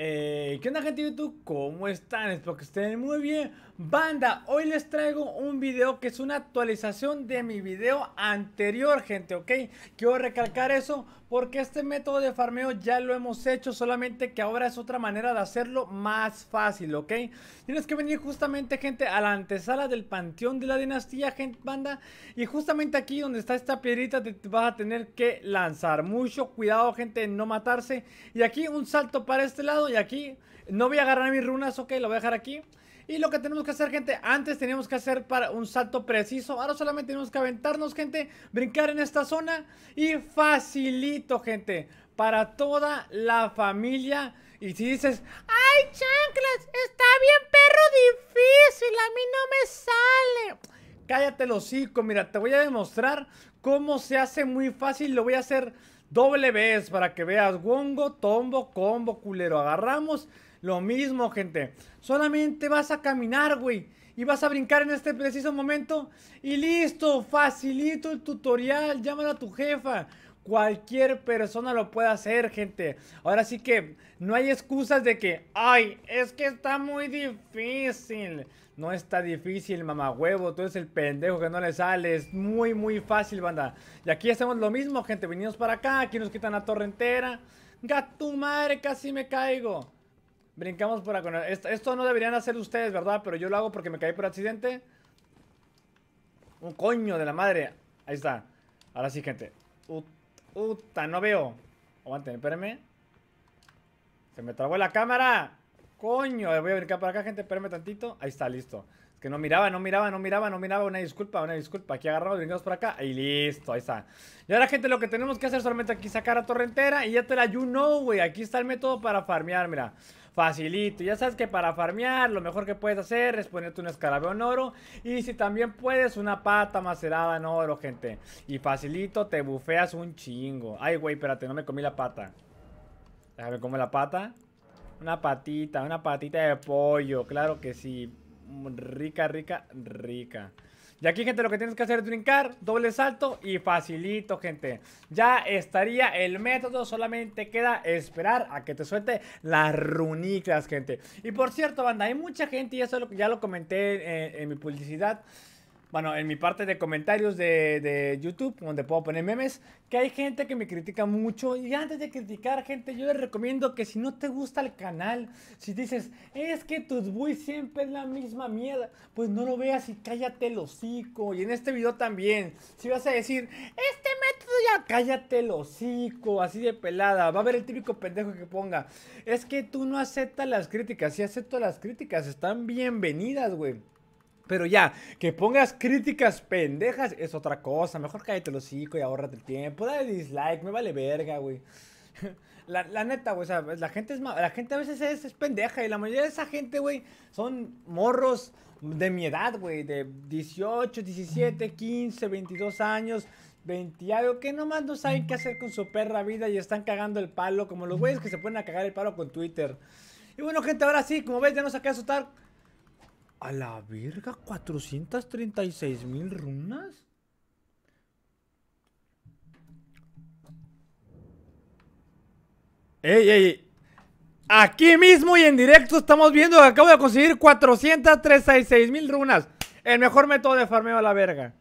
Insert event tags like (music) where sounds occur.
Eh, ¿Qué onda gente de YouTube? ¿Cómo están? Espero que estén muy bien Banda, hoy les traigo un video que es una actualización de mi video anterior gente, ¿ok? Quiero recalcar eso porque este método de farmeo ya lo hemos hecho Solamente que ahora es otra manera de hacerlo más fácil, ¿ok? Tienes que venir justamente gente a la antesala del panteón de la dinastía, gente, banda Y justamente aquí donde está esta piedrita te vas a tener que lanzar Mucho cuidado gente, en no matarse Y aquí un salto para este lado y aquí. No voy a agarrar mis runas, ok, lo voy a dejar aquí. Y lo que tenemos que hacer, gente, antes teníamos que hacer para un salto preciso. Ahora solamente tenemos que aventarnos, gente, brincar en esta zona. Y facilito, gente, para toda la familia. Y si dices, ¡ay, chanclas! Está bien, perro difícil, a mí no me sale. Cállate el hocico, mira, te voy a demostrar cómo se hace muy fácil. Lo voy a hacer Doble vez para que veas. Wongo, tombo, combo, culero. Agarramos lo mismo, gente. Solamente vas a caminar, güey. Y vas a brincar en este preciso momento. Y listo, facilito el tutorial. Llámala a tu jefa. Cualquier persona lo puede hacer, gente. Ahora sí que no hay excusas de que, ay, es que está muy difícil. No está difícil, mamá huevo. Tú eres el pendejo que no le sale. Es muy, muy fácil, banda. Y aquí hacemos lo mismo, gente. Venimos para acá. Aquí nos quitan la torre entera. Gato madre, casi me caigo. Brincamos por acá. Esto no deberían hacer ustedes, ¿verdad? Pero yo lo hago porque me caí por accidente. Un coño de la madre. Ahí está. Ahora sí, gente. Puta, no veo. Aguanten, espérenme. Se me trabó la cámara. Coño, voy a brincar para acá, gente. Espérenme tantito. Ahí está, listo. Es que no miraba, no miraba, no miraba, no miraba. Una disculpa, una disculpa. Aquí agarramos, brincamos por acá. Y listo, ahí está. Y ahora, gente, lo que tenemos que hacer solamente aquí sacar a torrentera. Y ya te la you know, güey. Aquí está el método para farmear, mira. Facilito. Ya sabes que para farmear lo mejor que puedes hacer es ponerte un escarabeo en oro. Y si también puedes, una pata macerada en oro, gente. Y facilito, te bufeas un chingo. Ay, güey, espérate, no me comí la pata. Déjame comer la pata. Una patita, una patita de pollo. Claro que sí. Rica, rica, rica. Y aquí, gente, lo que tienes que hacer es brincar, doble salto y facilito, gente. Ya estaría el método, solamente queda esperar a que te suelte las runiclas, gente. Y por cierto, banda, hay mucha gente, y eso ya lo comenté en, eh, en mi publicidad bueno, en mi parte de comentarios de, YouTube, donde puedo poner memes, que hay gente que me critica mucho. Y antes de criticar, gente, yo les recomiendo que si no te gusta el canal, si dices, es que tus buis siempre es la misma mierda, pues no lo veas y cállate el hocico. Y en este video también, si vas a decir, este método ya, cállate el hocico, así de pelada. Va a haber el típico pendejo que ponga, es que tú no aceptas las críticas. Si acepto las críticas, están bienvenidas, güey. Pero ya, que pongas críticas pendejas es otra cosa. Mejor cállate los hocico y ahorrate el tiempo. Dale dislike, me vale verga, güey. (laughs) La, neta, güey, la gente es la gente a veces es, pendeja y la mayoría de esa gente, güey, son morros de mi edad, güey, de 18, 17, 15, 22 años, 20 algo, que nomás no saben qué hacer con su perra vida y están cagando el palo, como los güeyes que se ponen a cagar el palo con Twitter. Y bueno, gente, ahora sí, como ves, ya nos acaba a asustar a la verga, 436 mil runas. Ey, ey, Aquí mismo y en directo estamos viendo que acabo de conseguir 436 mil runas. El mejor método de farmeo a la verga.